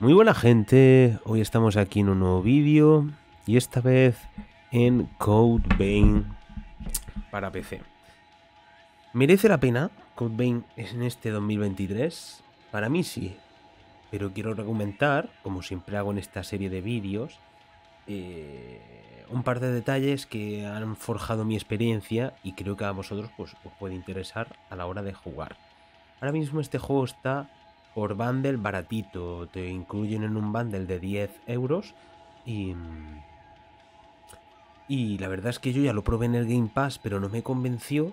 Muy buena gente, hoy estamos aquí en un nuevo vídeo y esta vez en Code Vein para PC. ¿Merece la pena Code es en este 2023? Para mí sí, pero quiero recomendar, como siempre hago en esta serie de vídeos, eh, un par de detalles que han forjado mi experiencia y creo que a vosotros pues, os puede interesar a la hora de jugar. Ahora mismo este juego está por bundle baratito. Te incluyen en un bundle de 10 euros y... la verdad es que yo ya lo probé en el Game Pass, pero no me convenció.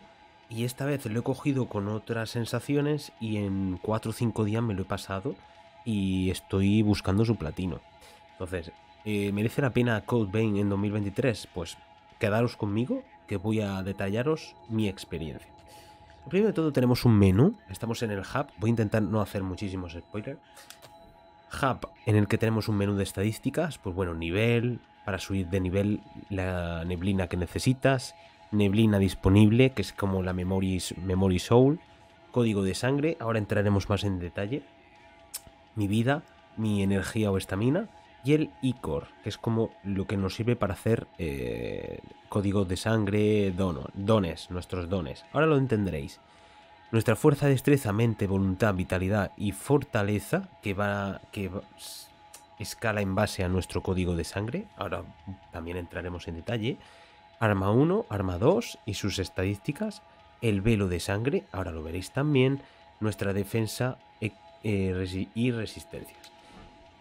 Y esta vez lo he cogido con otras sensaciones y en 4 o 5 días me lo he pasado y estoy buscando su platino. Entonces, eh, ¿merece la pena Code Bane en 2023? Pues quedaros conmigo que voy a detallaros mi experiencia. Primero de todo tenemos un menú. Estamos en el hub. Voy a intentar no hacer muchísimos spoilers. Hub en el que tenemos un menú de estadísticas. Pues bueno, nivel. Para subir de nivel la neblina que necesitas. Neblina disponible, que es como la Memory, memory Soul. Código de sangre. Ahora entraremos más en detalle. Mi vida, mi energía o estamina y el ICOR, que es como lo que nos sirve para hacer códigos eh, código de sangre, dones, nuestros dones. Ahora lo entenderéis. Nuestra fuerza, destreza, mente, voluntad, vitalidad y fortaleza, que va, que escala en base a nuestro código de sangre, ahora también entraremos en detalle, arma 1, arma 2 y sus estadísticas, el velo de sangre, ahora lo veréis también, nuestra defensa e, eh, y resistencias.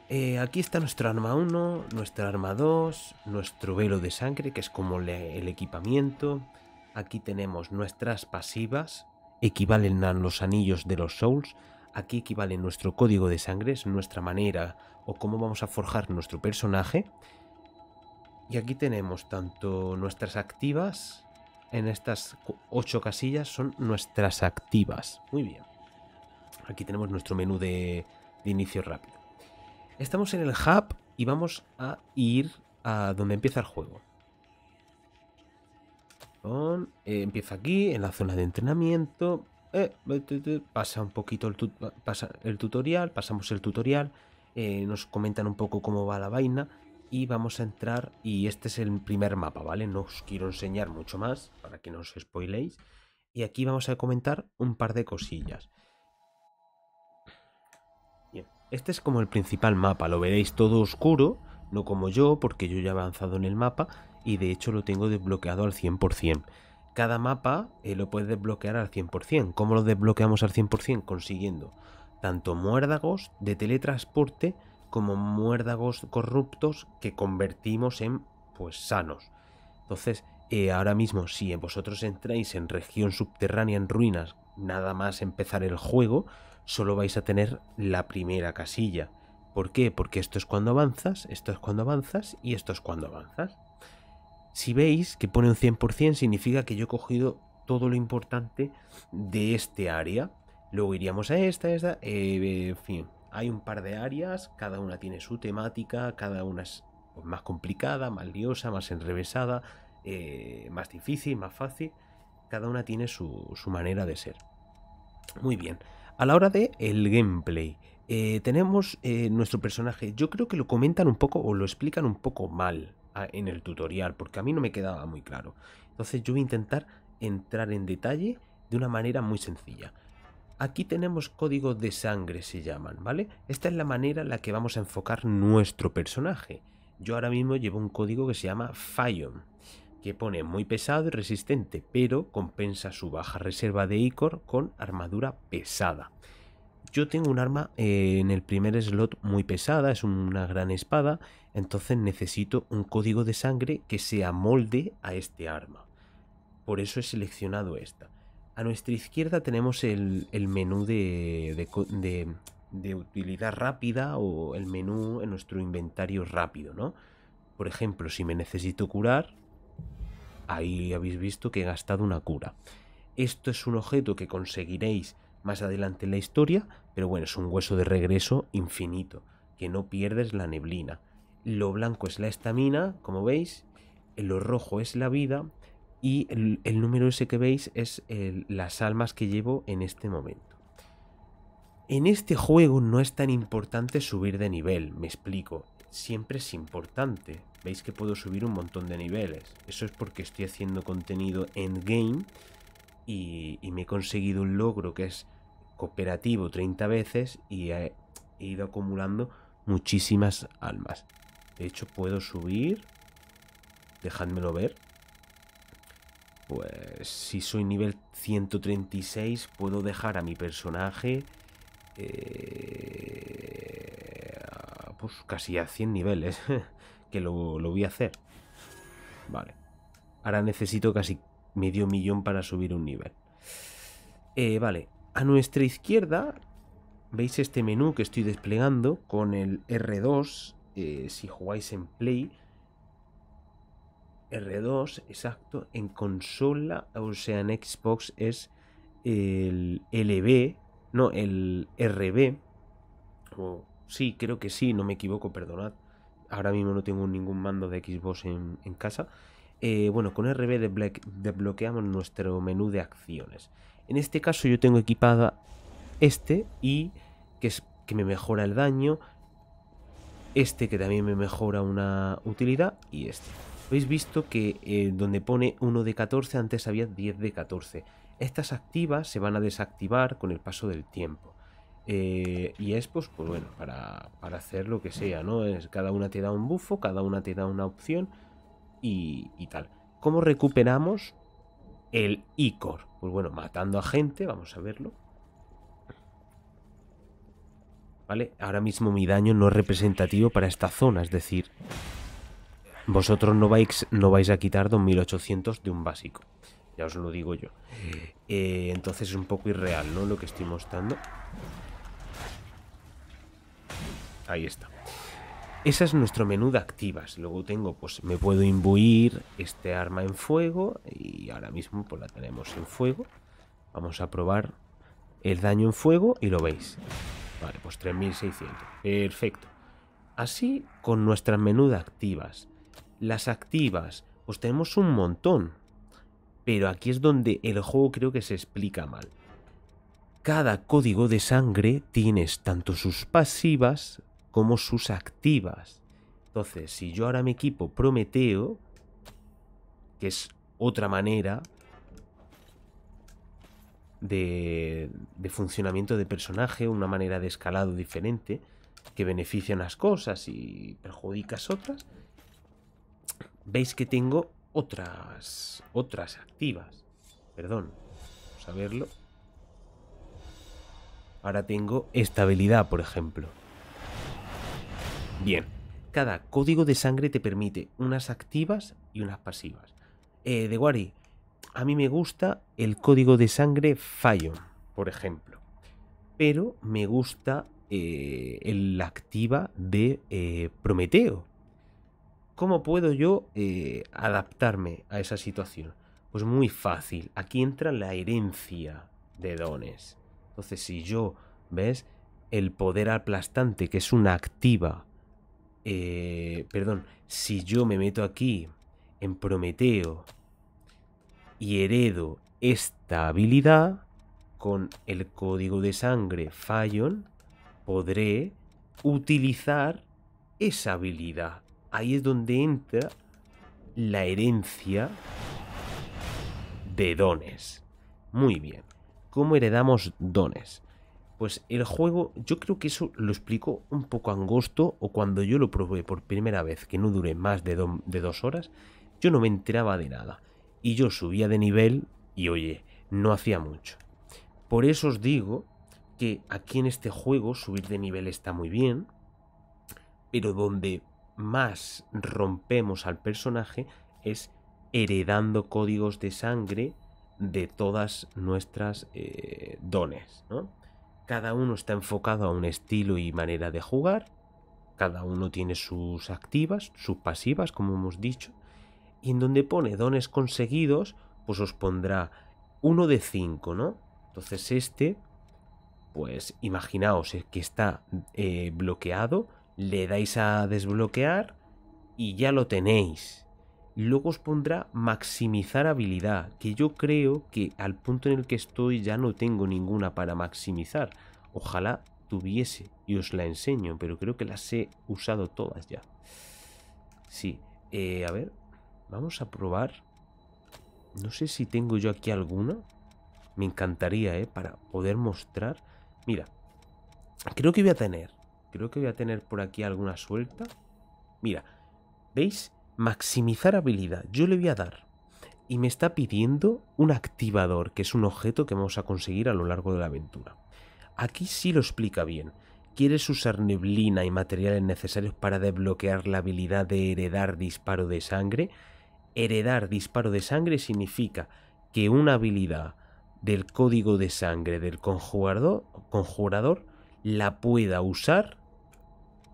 Eh, aquí está nuestro arma 1, nuestra arma 2, nuestro velo de sangre, que es como el equipamiento. Aquí tenemos nuestras pasivas, equivalen a los anillos de los souls. Aquí equivale nuestro código de sangre, es nuestra manera o cómo vamos a forjar nuestro personaje. Y aquí tenemos tanto nuestras activas, en estas 8 casillas son nuestras activas. Muy bien. Aquí tenemos nuestro menú de inicio rápido. Estamos en el hub y vamos a ir a donde empieza el juego. Eh, empieza aquí, en la zona de entrenamiento. Eh, pasa un poquito el, tutorial, pasamos el tutorial, eh, nos comentan un poco cómo va la vaina y vamos a entrar y este es el primer mapa, ¿vale? No os quiero enseñar mucho más para que no os spoiléis. Y aquí vamos a comentar un par de cosillas. Este es como el principal mapa, lo veréis todo oscuro, no como yo, porque yo ya he avanzado en el mapa y de hecho lo tengo desbloqueado al 100%. Cada mapa eh, lo puedes desbloquear al 100%. ¿Cómo lo desbloqueamos al 100%? Consiguiendo tanto muérdagos de teletransporte como muérdagos corruptos que convertimos en pues sanos. Entonces, eh, ahora mismo si vosotros entráis en región subterránea en ruinas, nada más empezar el juego, solo vais a tener la primera casilla. ¿Por qué? Porque esto es cuando avanzas, esto es cuando avanzas y esto es cuando avanzas. Si veis que pone un 100% significa que yo he cogido todo lo importante de este área. Luego iríamos a esta, esta, eh, en fin. Hay un par de áreas, cada una tiene su temática, cada una es pues, más complicada, más liosa, más enrevesada, eh, más difícil, más fácil. Cada una tiene su, su manera de ser. Muy bien. A la hora de el gameplay, eh, tenemos eh, nuestro personaje. Yo creo que lo comentan un poco o lo explican un poco mal ah, en el tutorial, porque a mí no me quedaba muy claro. Entonces yo voy a intentar entrar en detalle de una manera muy sencilla. Aquí tenemos código de sangre, se llaman, ¿vale? Esta es la manera en la que vamos a enfocar nuestro personaje. Yo ahora mismo llevo un código que se llama Fion que pone muy pesado y resistente, pero compensa su baja reserva de Icor con armadura pesada. Yo tengo un arma eh, en el primer slot muy pesada, es una gran espada, entonces necesito un código de sangre que se amolde a este arma. Por eso he seleccionado esta. A nuestra izquierda tenemos el, menú de, utilidad rápida o el menú en nuestro inventario rápido, ¿no? Por ejemplo, si me necesito curar, Ahí habéis visto que he gastado una cura. Esto es un objeto que conseguiréis más adelante en la historia, pero bueno, es un hueso de regreso infinito, que no pierdes la neblina. Lo blanco es la estamina, como veis, lo rojo es la vida y el, número ese que veis es las almas que llevo en este momento. En este juego no es tan importante subir de nivel, me explico. Siempre es importante, veis que puedo subir un montón de niveles. Eso es porque estoy haciendo contenido endgame y, me he conseguido un logro que es cooperativo 30 veces y he, ido acumulando muchísimas almas. De hecho, puedo subir. Dejádmelo ver. Pues si soy nivel 136, puedo dejar a mi personaje eh, pues casi a 100 niveles. que lo, voy a hacer. Vale. Ahora necesito casi medio millón para subir un nivel. Eh, vale, a nuestra izquierda veis este menú que estoy desplegando con el R2, eh, si jugáis en Play. R2, exacto, en consola, o sea, en Xbox es el LB, no, el RB. Oh, sí, creo que sí, no me equivoco, perdonad ahora mismo no tengo ningún mando de Xbox en, casa. Eh, bueno, con RB desbloqueamos nuestro menú de acciones. En este caso yo tengo equipada este y que, es, que me mejora el daño, este que también me mejora una utilidad y este. Habéis visto que eh, donde pone 1 de 14 antes había 10 de 14. Estas activas se van a desactivar con el paso del tiempo. Eh, y es pues, pues bueno, para, hacer lo que sea, ¿no? cada una te da un bufo, cada una te da una opción y, tal. ¿Cómo recuperamos el Icor? Pues bueno, matando a gente, vamos a verlo. ¿Vale? Ahora mismo mi daño no es representativo para esta zona, es decir, vosotros no vais, no vais a quitar 2800 de un básico. Ya os lo digo yo. Eh, entonces es un poco irreal, ¿no? Lo que estoy mostrando. Ahí está. Ese es nuestro menú de activas. Luego tengo, pues me puedo imbuir este arma en fuego. Y ahora mismo pues la tenemos en fuego. Vamos a probar el daño en fuego y lo veis. Vale, pues 3600. Perfecto. Así con nuestras menú de activas. Las activas, pues tenemos un montón. Pero aquí es donde el juego creo que se explica mal. Cada código de sangre tienes tanto sus pasivas como sus activas. Entonces, si yo ahora me equipo Prometeo, que es otra manera de, funcionamiento de personaje, una manera de escalado diferente, que beneficia unas cosas y perjudica otras, veis que tengo otras, otras activas. Perdón, vamos a verlo. Ahora tengo estabilidad, por ejemplo. Bien, cada código de sangre te permite unas activas y unas pasivas. Eh, de Wari, a mí me gusta el código de sangre Fallon, por ejemplo. Pero me gusta eh, la activa de eh, Prometeo. ¿Cómo puedo yo adaptarme a esa situación? Pues muy fácil. Aquí entra la herencia de dones. Entonces, si yo, ¿ves? El poder aplastante, que es una activa eh, perdón, si yo me meto aquí en Prometeo y heredo esta habilidad con el código de sangre Fallon, podré utilizar esa habilidad. Ahí es donde entra la herencia de dones. Muy bien. ¿Cómo heredamos dones? Pues el juego, yo creo que eso lo explico un poco angosto o cuando yo lo probé por primera vez, que no duré más de, dos horas, yo no me enteraba de nada. Y yo subía de nivel y oye, no hacía mucho. Por eso os digo que aquí en este juego subir de nivel está muy bien, pero donde más rompemos al personaje es heredando códigos de sangre de todas nuestras eh, dones, ¿no? Cada uno está enfocado a un estilo y manera de jugar. Cada uno tiene sus activas, sus pasivas, como hemos dicho. Y en donde pone dones conseguidos, pues os pondrá uno de cinco, ¿no? Entonces este, pues imaginaos eh, que está eh, bloqueado, le dais a desbloquear y ya lo tenéis. Luego os pondrá maximizar habilidad, que yo creo que al punto en el que estoy ya no tengo ninguna para maximizar. Ojalá tuviese y os la enseño, pero creo que las he usado todas ya. Sí, eh, a ver, vamos a probar. No sé si tengo yo aquí alguna. Me encantaría, ¿eh? Para poder mostrar. Mira, creo que voy a tener. Creo que voy a tener por aquí alguna suelta. Mira, ¿veis? maximizar habilidad. Yo le voy a dar. Y me está pidiendo un activador, que es un objeto que vamos a conseguir a lo largo de la aventura. Aquí sí lo explica bien. Quieres usar neblina y materiales necesarios para desbloquear la habilidad de heredar disparo de sangre. Heredar disparo de sangre significa que una habilidad del código de sangre del conjurador, conjurador la pueda usar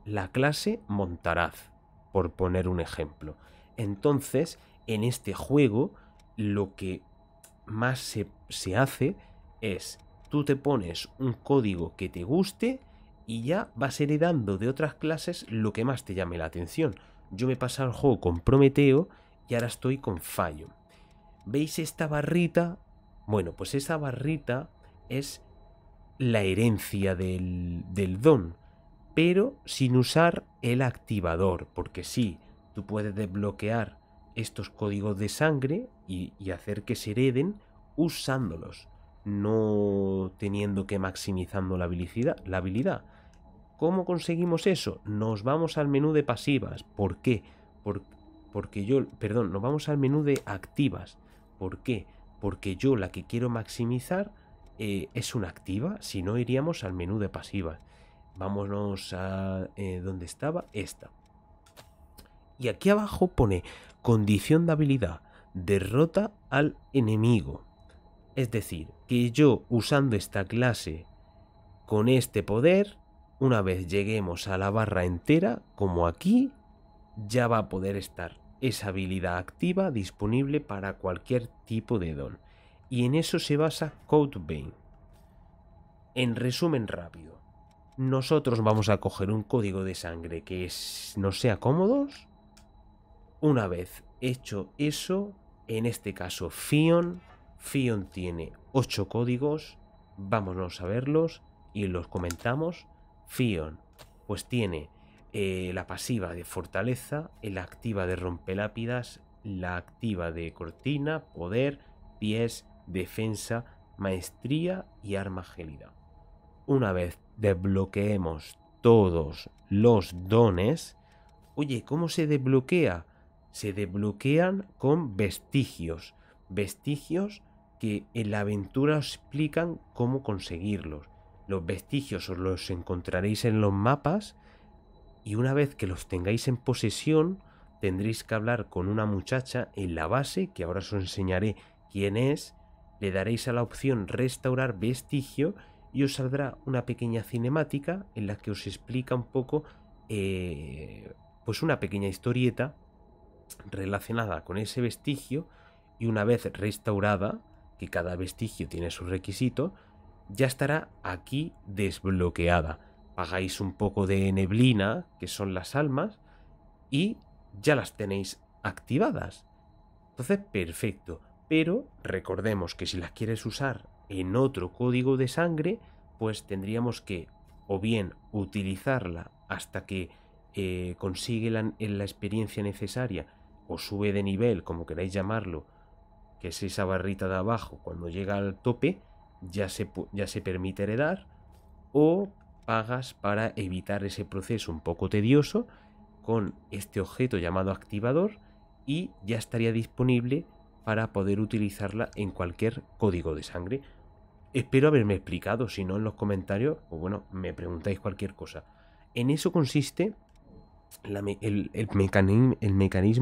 la clase Montaraz por poner un ejemplo. Entonces, en este juego, lo que más se, hace es, tú te pones un código que te guste y ya vas heredando de otras clases lo que más te llame la atención. Yo me pasado el juego con Prometeo y ahora estoy con Fallo. ¿Veis esta barrita? Bueno, pues esa barrita es la herencia del, del don pero sin usar el activador, porque sí, tú puedes desbloquear estos códigos de sangre y, hacer que se hereden usándolos, no teniendo que maximizando la habilidad. La ¿Cómo conseguimos eso? Nos vamos al menú de pasivas. ¿Por qué? porque yo, perdón, nos vamos al menú de activas. ¿Por qué? Porque yo la que quiero maximizar eh, es una activa, si no iríamos al menú de pasivas vámonos a eh, donde estaba, esta. Y aquí abajo pone condición de habilidad, derrota al enemigo. Es decir, que yo usando esta clase con este poder, una vez lleguemos a la barra entera, como aquí, ya va a poder estar esa habilidad activa disponible para cualquier tipo de don. Y en eso se basa Code En resumen rápido, nosotros vamos a coger un código de sangre que es, nos sea cómodos. Una vez hecho eso, en este caso Fion, Fion tiene 8 códigos, vámonos a verlos y los comentamos. Fion pues tiene eh, la pasiva de fortaleza, la activa de rompelápidas, la activa de cortina, poder, pies, defensa, maestría y arma gélida una vez desbloqueemos todos los dones, oye, ¿cómo se desbloquea? Se desbloquean con vestigios, vestigios que en la aventura os explican cómo conseguirlos. Los vestigios os los encontraréis en los mapas y una vez que los tengáis en posesión, tendréis que hablar con una muchacha en la base, que ahora os enseñaré quién es, le daréis a la opción restaurar vestigio y os saldrá una pequeña cinemática en la que os explica un poco eh, pues una pequeña historieta relacionada con ese vestigio y una vez restaurada, que cada vestigio tiene su requisito, ya estará aquí desbloqueada. Pagáis un poco de neblina, que son las almas, y ya las tenéis activadas. Entonces, perfecto. Pero recordemos que si las quieres usar en otro código de sangre, pues tendríamos que o bien utilizarla hasta que eh, consigue la, experiencia necesaria o sube de nivel, como queráis llamarlo, que es esa barrita de abajo, cuando llega al tope ya se, ya se permite heredar, o pagas para evitar ese proceso un poco tedioso con este objeto llamado activador y ya estaría disponible para poder utilizarla en cualquier código de sangre. Espero haberme explicado, si no en los comentarios, o bueno, me preguntáis cualquier cosa. En eso consiste el, mecanismo, el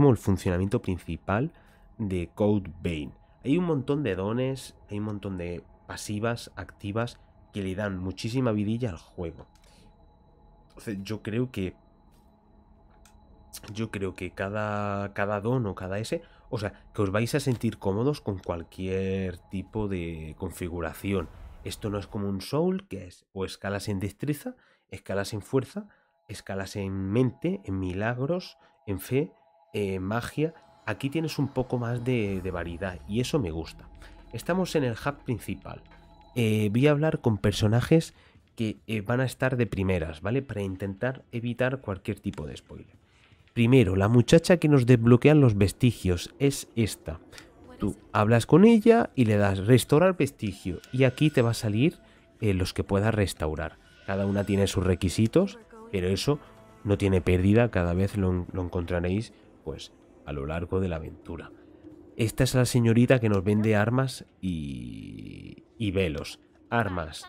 el funcionamiento principal de Code Bane. Hay un montón de dones, hay un montón de pasivas, activas, que le dan muchísima vidilla al juego. Entonces yo creo que... Yo creo que cada, cada don o cada ese o sea, que os vais a sentir cómodos con cualquier tipo de configuración. Esto no es como un soul, que es o escalas en destreza, escalas en fuerza, escalas en mente, en milagros, en fe, en eh, magia. Aquí tienes un poco más de, variedad y eso me gusta. Estamos en el hub principal. Eh, voy a hablar con personajes que eh, van a estar de primeras, ¿vale? Para intentar evitar cualquier tipo de spoiler. Primero, la muchacha que nos desbloquean los vestigios es esta. Tú hablas con ella y le das restaurar vestigio y aquí te va a salir eh, los que puedas restaurar. Cada una tiene sus requisitos, pero eso no tiene pérdida, cada vez lo, encontraréis pues a lo largo de la aventura. Esta es la señorita que nos vende armas y, y velos. Armas.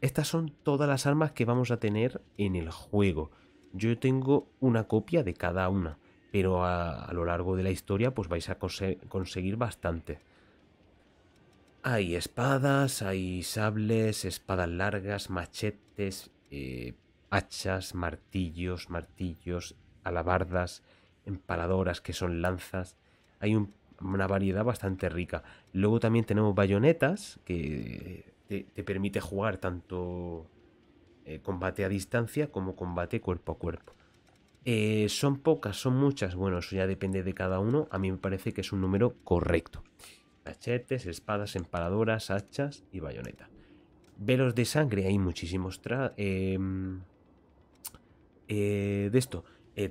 Estas son todas las armas que vamos a tener en el juego. Yo tengo una copia de cada una, pero a, lo largo de la historia pues vais a conseguir bastante. Hay espadas, hay sables, espadas largas, machetes, eh, hachas, martillos, martillos, alabardas, empaladoras que son lanzas. Hay una variedad bastante rica. Luego también tenemos bayonetas que te, te permite jugar tanto eh, combate a distancia como combate cuerpo a cuerpo. Eh, son pocas, son muchas, bueno, eso ya depende de cada uno, a mí me parece que es un número correcto. cachetes espadas empaladoras, hachas y bayoneta. Velos de sangre, hay muchísimos trajes. Em, eh, de esto.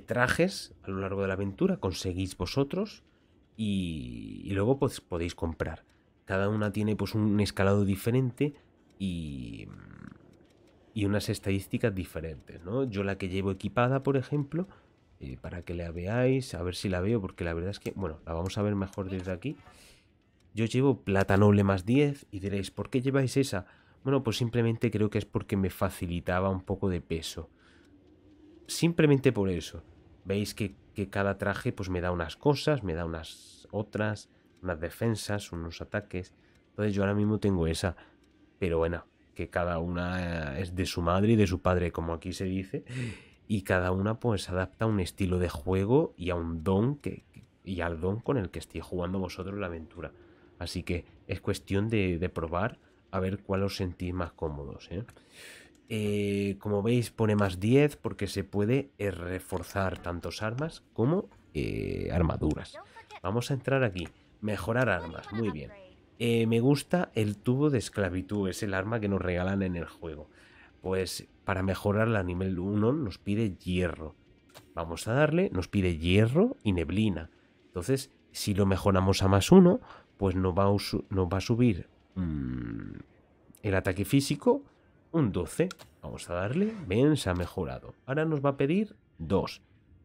trajes a lo largo de la aventura conseguís vosotros y, luego pues, podéis comprar. Cada una tiene pues un escalado diferente y y unas estadísticas diferentes, ¿no? Yo la que llevo equipada, por ejemplo, eh, para que la veáis, a ver si la veo, porque la verdad es que, bueno, la vamos a ver mejor desde aquí. Yo llevo plata noble más 10 y diréis, ¿por qué lleváis esa? Bueno, pues simplemente creo que es porque me facilitaba un poco de peso. Simplemente por eso. Veis que, que cada traje pues me da unas cosas, me da unas otras, unas defensas, unos ataques. Entonces yo ahora mismo tengo esa. Pero bueno, que cada una eh, es de su madre y de su padre, como aquí se dice, y cada una pues adapta a un estilo de juego y a un don que, y al don con el que estéis jugando vosotros la aventura. Así que es cuestión de, probar a ver cuál os sentís más cómodos. ¿eh? Eh, como veis pone más 10 porque se puede reforzar tantos armas como armaduras. Vamos a entrar aquí. Mejorar armas, muy bien. Eh, me gusta el tubo de esclavitud, es el arma que nos regalan en el juego. Pues para mejorarla a nivel 1 nos pide hierro. Vamos a darle, nos pide hierro y neblina. Entonces, si lo mejoramos a más 1, pues nos va a, subir mm, el ataque físico un 12. Vamos a darle, ven, se ha mejorado. Ahora nos va a pedir 2.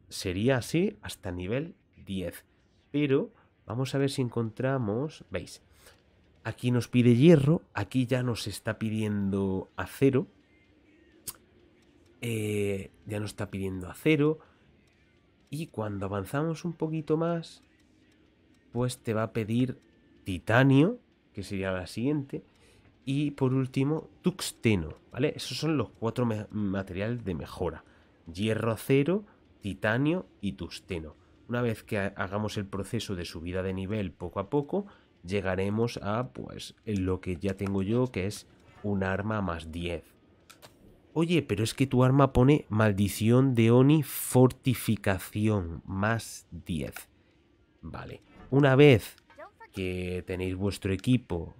Sería así hasta nivel 10. Pero vamos a ver si encontramos, veis, Aquí nos pide hierro, aquí ya nos está pidiendo acero. Eh, ya nos está pidiendo acero. Y cuando avanzamos un poquito más, pues te va a pedir titanio, que sería la siguiente. Y por último, tuxteno, ¿vale? Esos son los cuatro materiales de mejora. Hierro, acero, titanio y tuxteno. Una vez que hagamos el proceso de subida de nivel poco a poco, llegaremos a pues lo que ya tengo yo, que es un arma más 10. Oye, pero es que tu arma pone maldición de Oni, fortificación, más 10. Vale, una vez que tenéis vuestro equipo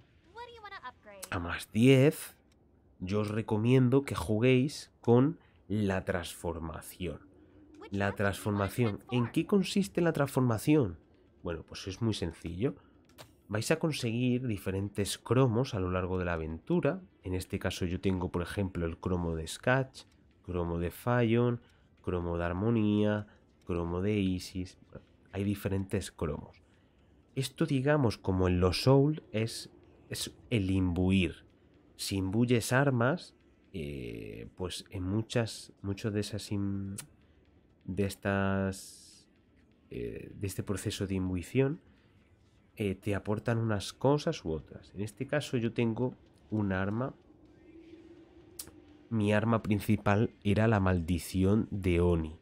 a más 10, yo os recomiendo que juguéis con la transformación. La transformación, ¿en qué consiste la transformación? Bueno, pues es muy sencillo vais a conseguir diferentes cromos a lo largo de la aventura. En este caso yo tengo, por ejemplo, el cromo de Sketch, cromo de Fallon, cromo de Armonía, cromo de Isis. Hay diferentes cromos. Esto, digamos, como en los Souls, es, es el imbuir. Si imbuyes armas, eh, pues en muchas, muchos de esas, de estas, eh, de este proceso de imbuición, eh, te aportan unas cosas u otras. En este caso yo tengo un arma. Mi arma principal era la maldición de Oni.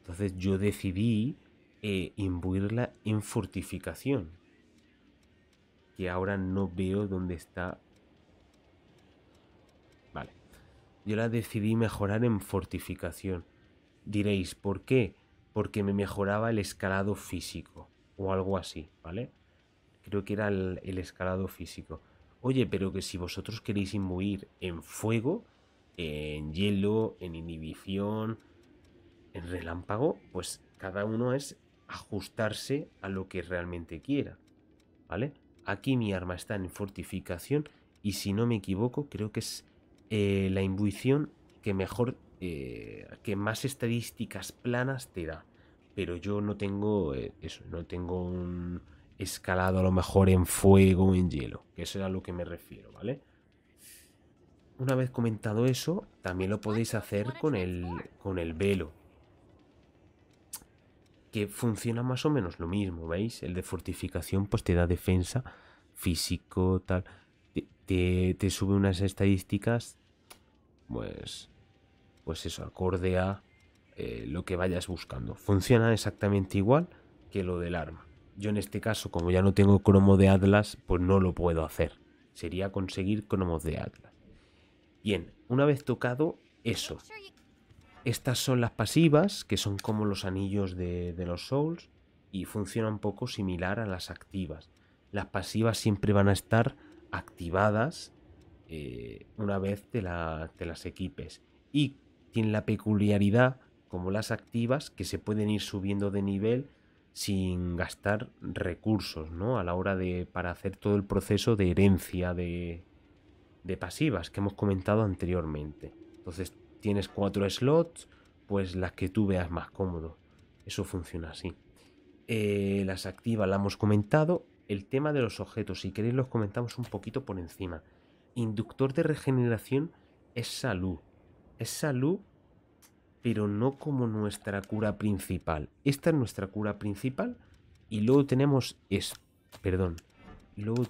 Entonces yo decidí eh, imbuirla en fortificación. Que ahora no veo dónde está. Vale. Yo la decidí mejorar en fortificación. Diréis, ¿por qué? Porque me mejoraba el escalado físico o algo así, ¿vale? creo que era el, escalado físico. Oye, pero que si vosotros queréis imbuir en fuego, en hielo, en inhibición, en relámpago, pues cada uno es ajustarse a lo que realmente quiera. ¿Vale? Aquí mi arma está en fortificación y si no me equivoco, creo que es eh, la imbuición que mejor, eh, que más estadísticas planas te da. Pero yo no tengo eh, eso, no tengo un, escalado a lo mejor en fuego o en hielo, que eso era a lo que me refiero, ¿vale? Una vez comentado eso, también lo podéis hacer con el, con el velo, que funciona más o menos lo mismo, ¿veis? El de fortificación pues te da defensa, físico, tal, te, sube unas estadísticas, pues, pues eso, acorde a eh, lo que vayas buscando. Funciona exactamente igual que lo del arma. Yo en este caso, como ya no tengo cromo de Atlas, pues no lo puedo hacer. Sería conseguir cromos de Atlas. Bien, una vez tocado eso. Estas son las pasivas, que son como los anillos de, los souls, y funcionan un poco similar a las activas. Las pasivas siempre van a estar activadas eh, una vez te, te las equipes. Y tienen la peculiaridad, como las activas, que se pueden ir subiendo de nivel sin gastar recursos, ¿no? A la hora de, para hacer todo el proceso de herencia de, de pasivas que hemos comentado anteriormente. Entonces tienes cuatro slots, pues las que tú veas más cómodo. Eso funciona así. Eh, las activas la hemos comentado. El tema de los objetos, si queréis los comentamos un poquito por encima. Inductor de regeneración es salud. Es salud pero no como nuestra cura principal. Esta es nuestra cura principal y luego tenemos esto, perdón, luego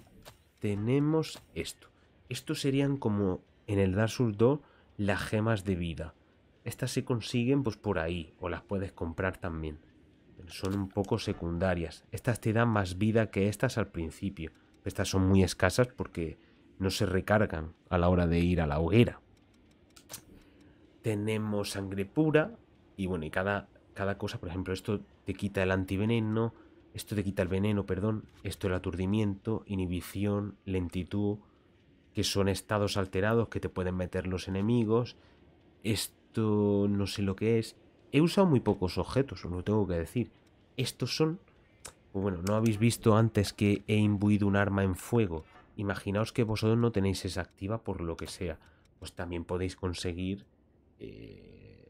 tenemos esto. Estos serían como en el Dark Souls 2 las gemas de vida. Estas se consiguen pues por ahí o las puedes comprar también. Son un poco secundarias. Estas te dan más vida que estas al principio. Estas son muy escasas porque no se recargan a la hora de ir a la hoguera tenemos sangre pura y bueno, y cada, cada cosa, por ejemplo, esto te quita el antiveneno, esto te quita el veneno, perdón, esto el aturdimiento, inhibición, lentitud, que son estados alterados que te pueden meter los enemigos, esto no sé lo que es. He usado muy pocos objetos, os lo tengo que decir. Estos son... Pues bueno, no habéis visto antes que he imbuido un arma en fuego. Imaginaos que vosotros no tenéis esa activa por lo que sea. Pues también podéis conseguir eh,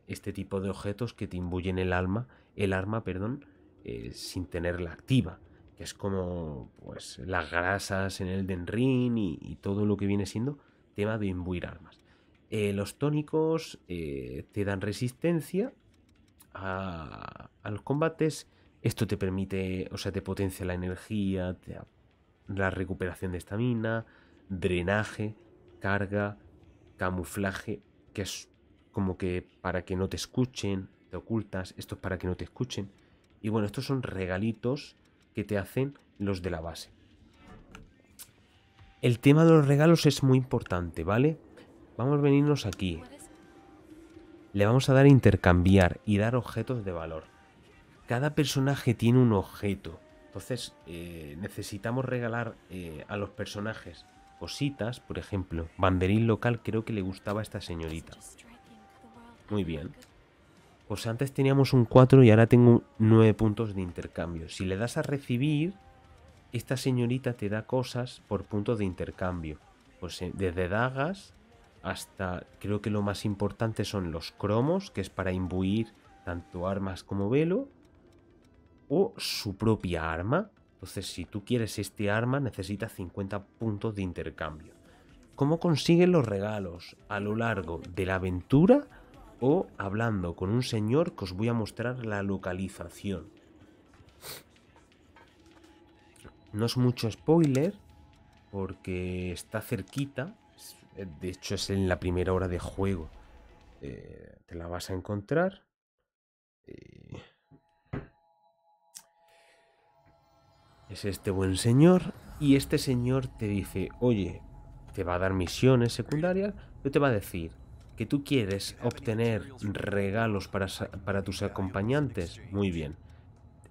este tipo de objetos que te imbuyen el alma, el arma, perdón, eh, sin tenerla activa, que es como pues las grasas en el denrin y, todo lo que viene siendo tema de imbuir armas. Eh, los tónicos te dan resistencia a, los combates. Esto te permite, o sea, te potencia la energía, la recuperación de estamina, drenaje, carga, camuflaje, que es como que para que no te escuchen, te ocultas, esto es para que no te escuchen. Y bueno, estos son regalitos que te hacen los de la base. El tema de los regalos es muy importante, ¿vale? Vamos a venirnos aquí. Le vamos a dar intercambiar y dar objetos de valor. Cada personaje tiene un objeto. Entonces eh, necesitamos regalar eh, a los personajes cositas, por ejemplo, banderín local creo que le gustaba a esta señorita. Muy bien. Pues antes teníamos un 4 y ahora tengo 9 puntos de intercambio. Si le das a recibir, esta señorita te da cosas por puntos de intercambio. Pues eh, desde dagas hasta creo que lo más importante son los cromos, que es para imbuir tanto armas como velo, o su propia arma. Entonces, si tú quieres este arma, necesitas 50 puntos de intercambio. ¿Cómo consigues los regalos? A lo largo de la aventura o hablando con un señor que os voy a mostrar la localización. No es mucho spoiler porque está cerquita, eh, de hecho es en la primera hora de juego. Eh, te la vas a encontrar. Eh, es este buen señor y este señor te dice, oye, te va a dar misiones secundarias, pero te va a decir, que tú quieres obtener regalos para, tus acompañantes, muy bien.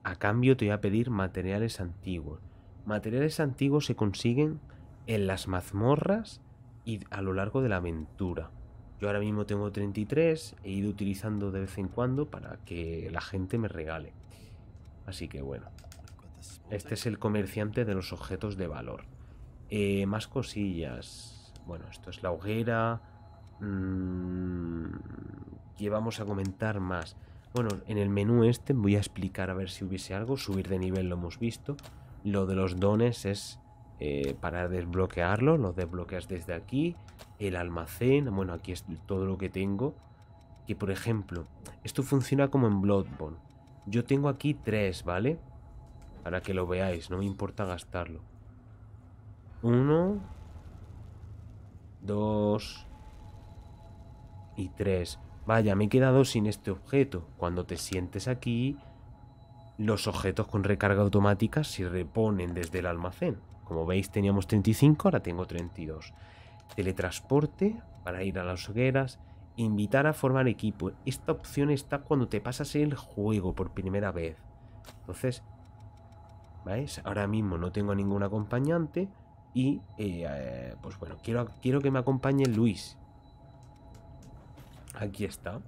A cambio te voy a pedir materiales antiguos. Materiales antiguos se consiguen en las mazmorras y a lo largo de la aventura. Yo ahora mismo tengo 33, he ido utilizando de vez en cuando para que la gente me regale. Así que bueno. Este es el comerciante de los objetos de valor. Eh, más cosillas. Bueno, esto es la hoguera, Mm, que vamos a comentar más. Bueno, en el menú este voy a explicar a ver si hubiese algo. Subir de nivel lo hemos visto. Lo de los dones es eh, para desbloquearlo. Lo desbloqueas desde aquí. El almacén. Bueno, aquí es todo lo que tengo. Que por ejemplo, esto funciona como en Bloodborne. Yo tengo aquí tres, ¿vale? Para que lo veáis, no me importa gastarlo. Uno. Dos y 3. Vaya, me he quedado sin este objeto. Cuando te sientes aquí, los objetos con recarga automática se reponen desde el almacén. Como veis teníamos 35, ahora tengo 32. Teletransporte para ir a las hogueras. Invitar a formar equipo. Esta opción está cuando te pasas el juego por primera vez. Entonces, ¿veis? Ahora mismo no tengo ningún acompañante y, eh, eh, pues bueno, quiero, quiero que me acompañe Luis. Aquí está.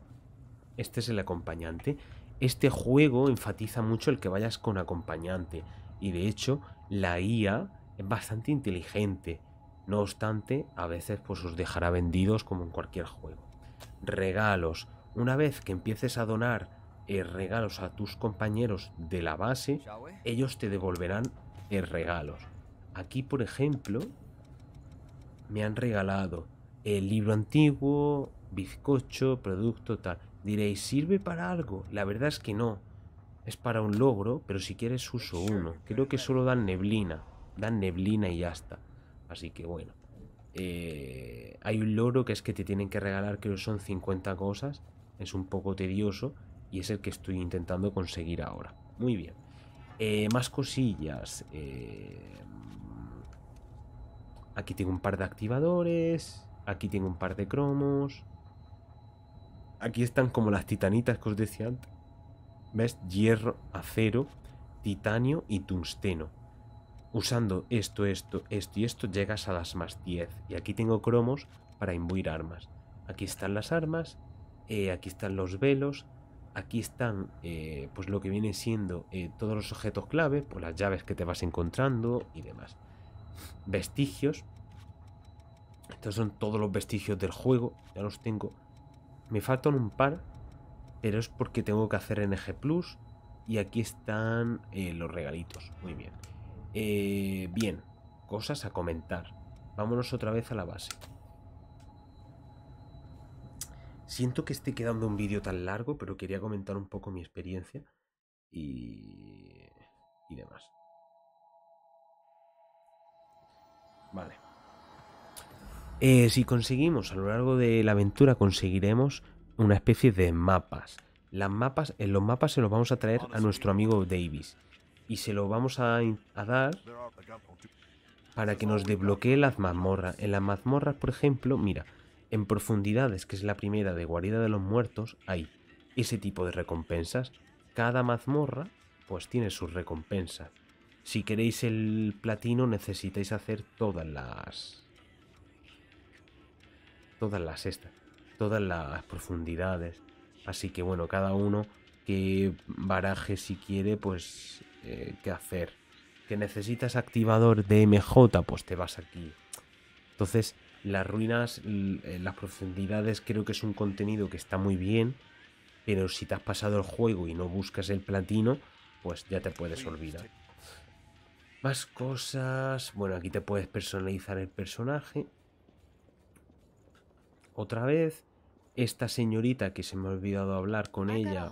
Este es el acompañante. Este juego enfatiza mucho el que vayas con acompañante. Y de hecho, la IA es bastante inteligente. No obstante, a veces pues os dejará vendidos como en cualquier juego. Regalos. Una vez que empieces a donar eh, regalos a tus compañeros de la base, ellos te devolverán eh, regalos. Aquí, por ejemplo, me han regalado el libro antiguo, bizcocho, producto, tal. Diréis, ¿sirve para algo? La verdad es que no. Es para un logro, pero si quieres uso uno. Creo que solo dan neblina. Dan neblina y ya está. Así que bueno. Eh, hay un logro que es que te tienen que regalar, creo son 50 cosas. Es un poco tedioso y es el que estoy intentando conseguir ahora. Muy bien. Eh, más cosillas. Eh, aquí tengo un par de activadores. Aquí tengo un par de cromos. Aquí están como las titanitas que os decía antes. ¿Ves? Hierro, acero, titanio y tungsteno. Usando esto, esto, esto y esto llegas a las más 10. Y aquí tengo cromos para imbuir armas. Aquí están las armas, eh, aquí están los velos, aquí están eh, pues lo que viene siendo eh, todos los objetos clave, pues las llaves que te vas encontrando y demás. Vestigios. Estos son todos los vestigios del juego, ya los tengo. Me faltan un par, pero es porque tengo que hacer NG Plus. Y aquí están eh, los regalitos. Muy bien. Eh, bien, cosas a comentar. Vámonos otra vez a la base. Siento que esté quedando un vídeo tan largo, pero quería comentar un poco mi experiencia y, y demás. Vale. Eh, si conseguimos, a lo largo de la aventura, conseguiremos una especie de mapas. mapas, en los mapas se los vamos a traer a nuestro amigo Davis. Y se lo vamos a, dar para que nos desbloquee las mazmorras. En las mazmorras, por ejemplo, mira, en profundidades, que es la primera de guarida de los muertos, hay ese tipo de recompensas. Cada mazmorra, pues tiene sus recompensas. Si queréis el platino, necesitáis hacer todas las, todas las estas, todas las profundidades. Así que bueno, cada uno que baraje si quiere, pues eh, qué hacer. Que necesitas activador de MJ, pues te vas aquí. Entonces, las ruinas, eh, las profundidades creo que es un contenido que está muy bien, pero si te has pasado el juego y no buscas el platino, pues ya te puedes olvidar. Más cosas. Bueno, aquí te puedes personalizar el personaje otra vez. Esta señorita que se me ha olvidado hablar con ella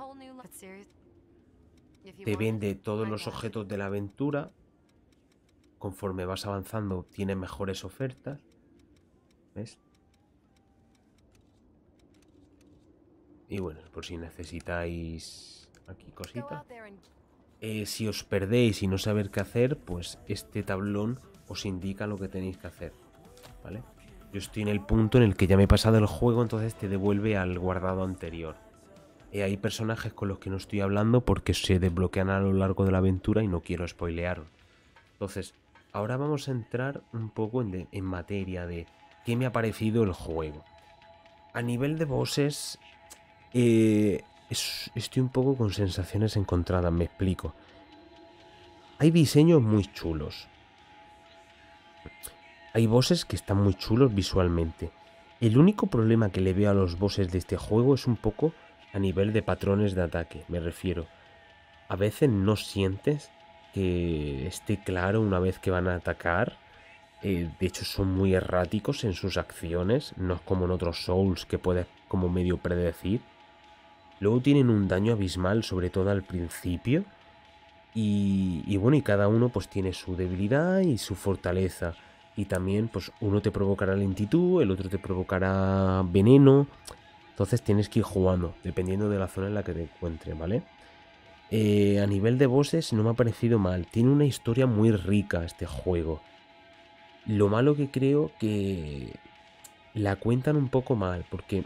te vende todos los objetos de la aventura. Conforme vas avanzando, tiene mejores ofertas. ¿Ves? Y bueno, por si necesitáis aquí cositas. Eh, si os perdéis y no sabéis qué hacer, pues este tablón os indica lo que tenéis que hacer. ¿Vale? Yo estoy en el punto en el que ya me he pasado el juego, entonces te devuelve al guardado anterior. Y eh, hay personajes con los que no estoy hablando porque se desbloquean a lo largo de la aventura y no quiero spoilear. Entonces, ahora vamos a entrar un poco en, materia de qué me ha parecido el juego. A nivel de voces eh, estoy un poco con sensaciones encontradas, me explico. Hay diseños muy chulos. Hay bosses que están muy chulos visualmente. El único problema que le veo a los bosses de este juego es un poco a nivel de patrones de ataque, me refiero. A veces no sientes que esté claro una vez que van a atacar. Eh, de hecho, son muy erráticos en sus acciones. No es como en otros Souls que puedes como medio predecir. Luego tienen un daño abismal, sobre todo al principio. Y, y bueno, y cada uno pues tiene su debilidad y su fortaleza y también pues uno te provocará lentitud, el otro te provocará veneno, entonces tienes que ir jugando, dependiendo de la zona en la que te encuentres, ¿vale? Eh, a nivel de voces no me ha parecido mal, tiene una historia muy rica este juego. Lo malo que creo que la cuentan un poco mal, porque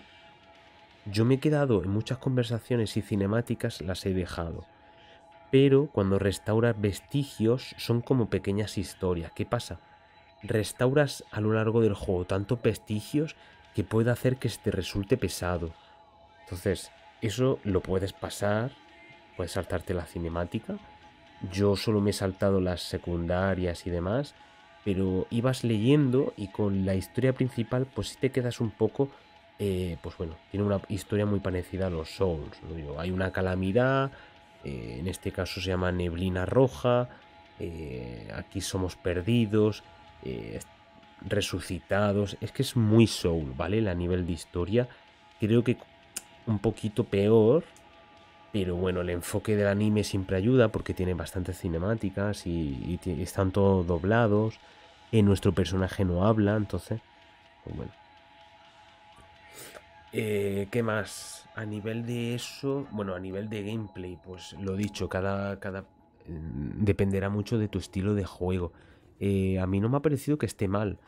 yo me he quedado en muchas conversaciones y cinemáticas, las he dejado pero cuando restauras vestigios son como pequeñas historias. ¿Qué pasa? restauras a lo largo del juego tanto prestigios que puede hacer que te resulte pesado. Entonces, eso lo puedes pasar, puedes saltarte la cinemática. Yo solo me he saltado las secundarias y demás, pero ibas leyendo y con la historia principal pues si te quedas un poco eh, pues bueno, tiene una historia muy parecida a los Souls. Hay una calamidad, eh, en este caso se llama neblina roja, eh, aquí somos perdidos, eh, resucitados. Es que es muy soul, ¿vale? A nivel de historia. Creo que un poquito peor. Pero bueno, el enfoque del anime siempre ayuda porque tiene bastantes cinemáticas y, están todos doblados. En nuestro personaje no habla, entonces. Pues bueno. Eh, ¿Qué más? A nivel de eso, bueno, a nivel de gameplay, pues lo dicho, cada, cada mm, dependerá mucho de tu estilo de juego. Eh, a mí no me ha parecido que esté mal.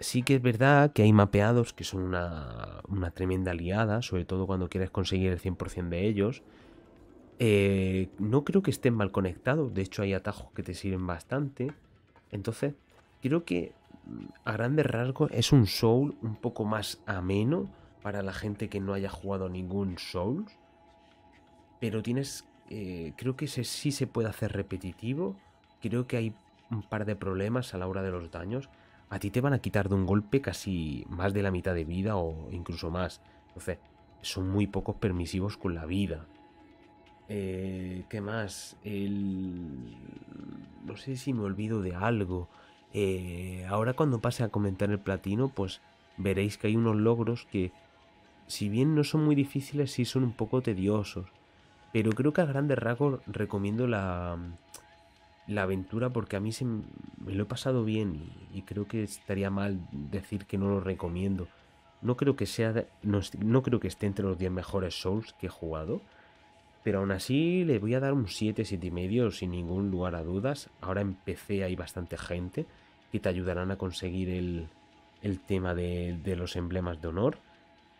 Sí que es verdad que hay mapeados que son una, tremenda aliada sobre todo cuando quieres conseguir el 100% de ellos. Eh, no creo que estén mal conectados, de hecho hay atajos que te sirven bastante. Entonces, creo que mm, a grandes rasgos es un Soul un poco más ameno para la gente que no haya jugado ningún soul Pero tienes. Eh, creo que sí se puede hacer repetitivo. Creo que hay un par de problemas a la hora de los daños, a ti te van a quitar de un golpe casi más de la mitad de vida o incluso más. Entonces, son muy pocos permisivos con la vida. Eh, ¿Qué más? El... No sé si me olvido de algo. Eh, ahora cuando pase a comentar el platino, pues veréis que hay unos logros que, si bien no son muy difíciles, sí son un poco tediosos. Pero creo que a grandes rasgos recomiendo la, la aventura porque a mí se me lo he pasado bien y, creo que estaría mal decir que no lo recomiendo. No creo que sea no, creo que esté entre los 10 mejores Souls que he jugado, pero aún así le voy a dar un 7, 7,5 medio sin ningún lugar a dudas. Ahora empecé hay bastante gente que te ayudarán a conseguir el, tema de, los emblemas de honor.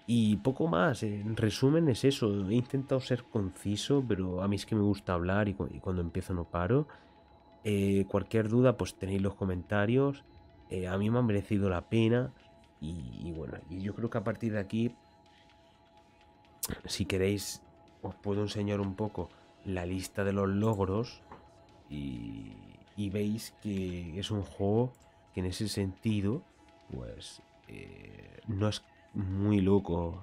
Y poco más, eh, en resumen es eso, he intentado ser conciso, pero a mí es que me gusta hablar y, y cuando empiezo no paro. Eh, cualquier duda, pues tenéis los comentarios. Eh, a mí me ha merecido la pena. Y, bueno, y yo creo que a partir de aquí, si queréis, os puedo enseñar un poco la lista de los logros. Y, veis que es un juego que en ese sentido, pues, eh, no es muy loco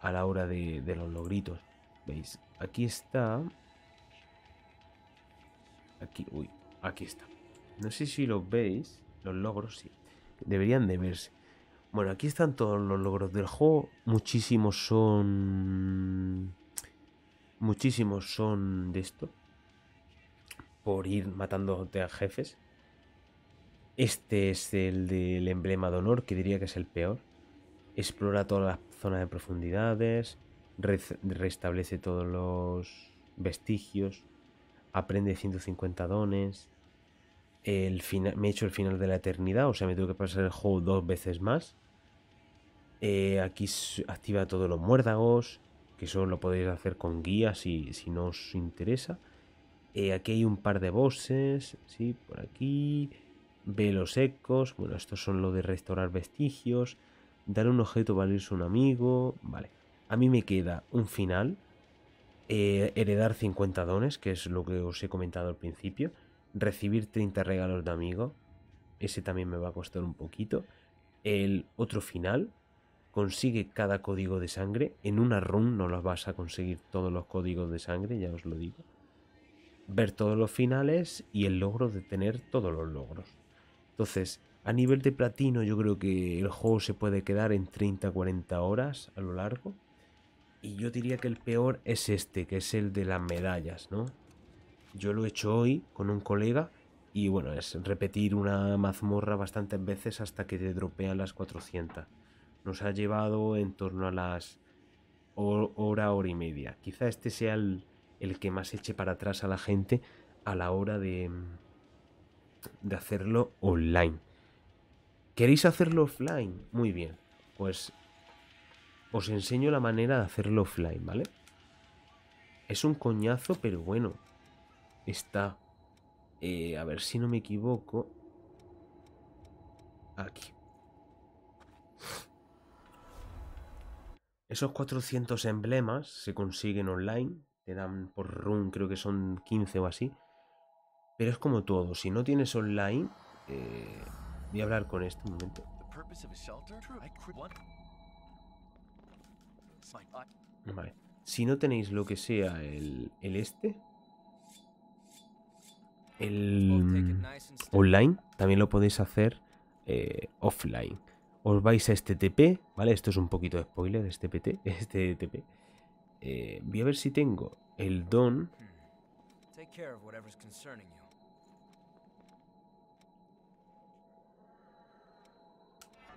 a la hora de, de los logritos. ¿Veis? Aquí está Aquí, uy, aquí está. No sé si lo veis, los logros sí. Deberían de verse. Bueno, aquí están todos los logros del juego. Muchísimos son... Muchísimos son de esto. Por ir matando a jefes. Este es el del emblema de honor, que diría que es el peor. Explora todas las zonas de profundidades. restablece todos los vestigios aprende 150 dones. El final, me he hecho el final de la eternidad, o sea, me tengo que pasar el juego dos veces más. Eh, aquí activa todos los muérdagos, que eso lo podéis hacer con guía si, si no os interesa. Eh, aquí hay un par de bosses, sí, por aquí. ve los ecos bueno, estos son lo de restaurar vestigios. Dar un objeto valioso a un amigo, vale. A mí me queda un final, eh, heredar 50 dones, que es lo que os he comentado al principio, recibir 30 regalos de amigo, ese también me va a costar un poquito, el otro final, consigue cada código de sangre, en una run no los vas a conseguir todos los códigos de sangre, ya os lo digo, ver todos los finales y el logro de tener todos los logros. Entonces, a nivel de platino yo creo que el juego se puede quedar en 30-40 horas a lo largo. Y yo diría que el peor es este, que es el de las medallas, ¿no? Yo lo he hecho hoy con un colega y bueno, es repetir una mazmorra bastantes veces hasta que te dropean las 400. Nos ha llevado en torno a las hora, hora y media. Quizá este sea el, el que más eche para atrás a la gente a la hora de, de hacerlo online. ¿Queréis hacerlo offline? Muy bien. Pues os enseño la manera de hacerlo offline, ¿vale? Es un coñazo, pero bueno. Está... Eh, a ver si no me equivoco. Aquí. Esos 400 emblemas se consiguen online. Te dan por run, creo que son 15 o así. Pero es como todo. Si no tienes online... Eh, voy a hablar con este un momento. Vale. Si no tenéis lo que sea el, este, el online, también lo podéis hacer eh, offline. Os vais a este TP, ¿vale? Esto es un poquito de spoiler, este PT, este TP. Eh, voy a ver si tengo el don.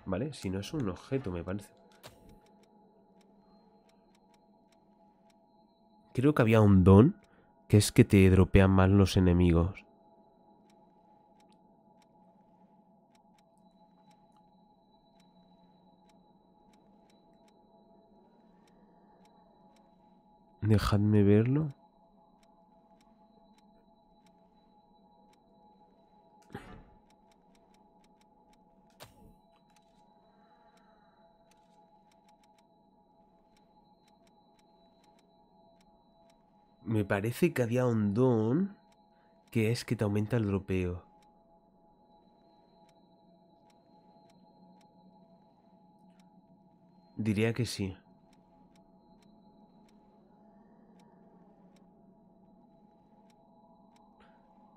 Vale, si no es un objeto, me parece. Creo que había un don que es que te dropean mal los enemigos. Dejadme verlo. Me parece que había un don que es que te aumenta el dropeo. Diría que sí.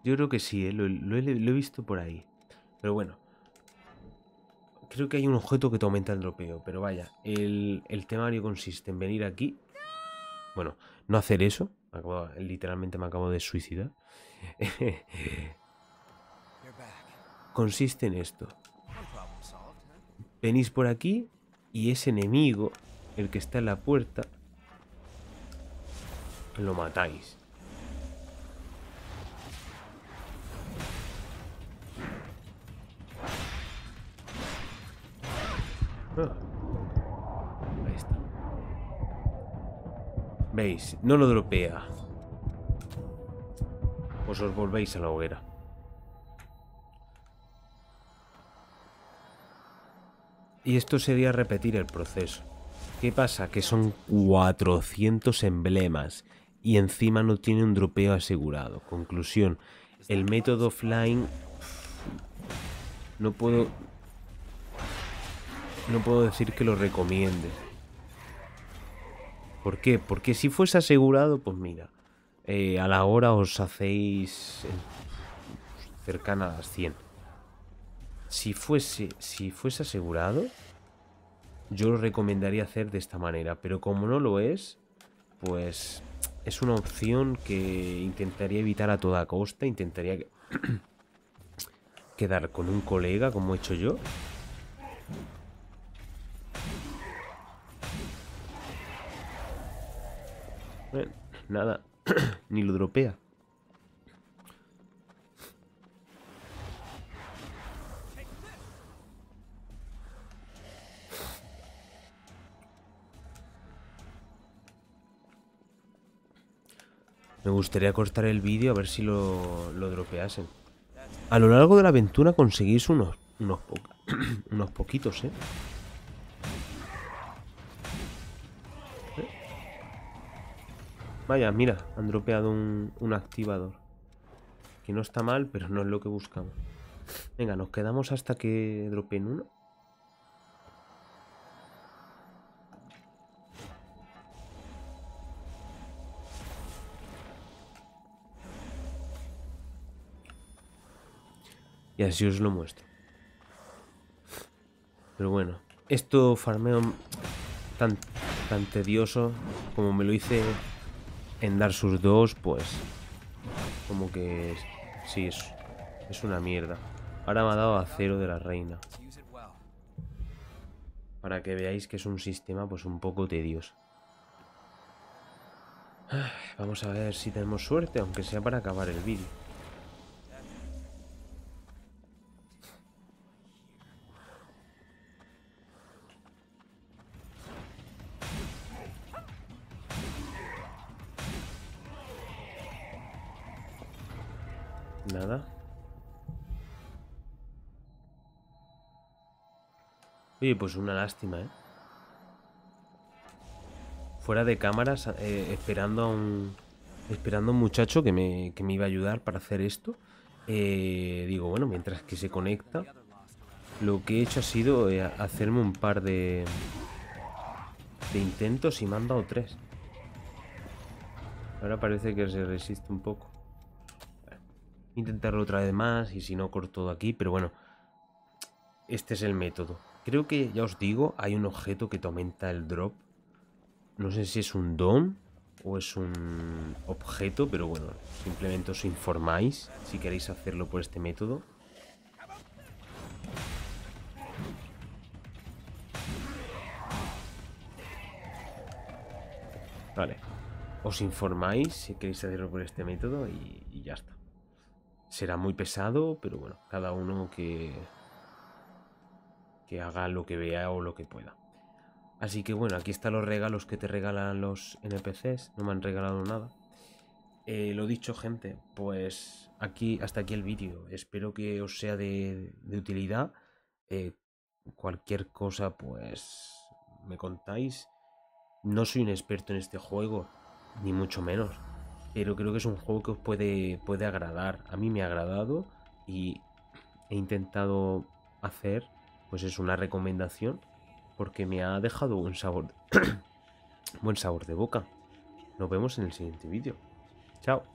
Yo creo que sí, ¿eh? lo, he visto por ahí. Pero bueno, creo que hay un objeto que te aumenta el dropeo, pero vaya, el, temario consiste en venir aquí. Bueno, no hacer eso, literalmente me acabo de suicidar. Consiste en esto. Venís por aquí y ese enemigo, el que está en la puerta, lo matáis. Veis, no lo dropea. Pues os volvéis a la hoguera. Y esto sería repetir el proceso. ¿Qué pasa? Que son 400 emblemas y encima no tiene un dropeo asegurado. Conclusión, el método offline... No puedo... No puedo decir que lo recomiende. ¿Por qué? Porque si fuese asegurado, pues mira, eh, a la hora os hacéis eh, cercana a las 100. Si fuese, si fuese asegurado, yo lo recomendaría hacer de esta manera, pero como no lo es, pues es una opción que intentaría evitar a toda costa, intentaría quedar con un colega como he hecho yo Eh, nada, ni lo dropea. Me gustaría cortar el vídeo a ver si lo, dropeasen. A lo largo de la aventura conseguís unos, unos, unos poquitos, ¿eh? Vaya, mira, han dropeado un, activador. Que no está mal, pero no es lo que buscamos. Venga, nos quedamos hasta que dropeen uno. Y así os lo muestro. Pero bueno, esto farmeo tan, tan tedioso como me lo hice en dar sus dos, pues. Como que. sí, es, es una mierda. Ahora me ha dado a cero de la reina. Para que veáis que es un sistema, pues un poco tedioso. Vamos a ver si tenemos suerte, aunque sea para acabar el vídeo. pues una lástima, ¿eh? Fuera de cámaras, eh, esperando a un... Esperando a un muchacho que me, iba a ayudar para hacer esto. Eh, digo, bueno, mientras que se conecta, lo que he hecho ha sido eh, hacerme un par de, de intentos y me han dado tres. Ahora parece que se resiste un poco. Intentarlo otra vez más y si no corto todo aquí, pero bueno, este es el método. Creo que, ya os digo, hay un objeto que te aumenta el drop. No sé si es un don o es un objeto, pero bueno, simplemente os informáis si queréis hacerlo por este método. Vale, os informáis si queréis hacerlo por este método y, y ya está. Será muy pesado, pero bueno, cada uno que, que haga lo que vea o lo que pueda. Así que bueno, aquí están los regalos que te regalan los NPCs. No me han regalado nada. Eh, lo dicho, gente, pues aquí hasta aquí el vídeo. Espero que os sea de, utilidad. Eh, cualquier cosa, pues me contáis. No soy un experto en este juego, ni mucho menos. Pero creo que es un juego que os puede, puede agradar. A mí me ha agradado y he intentado hacer pues es una recomendación porque me ha dejado un sabor, buen sabor de boca. Nos vemos en el siguiente vídeo. Chao.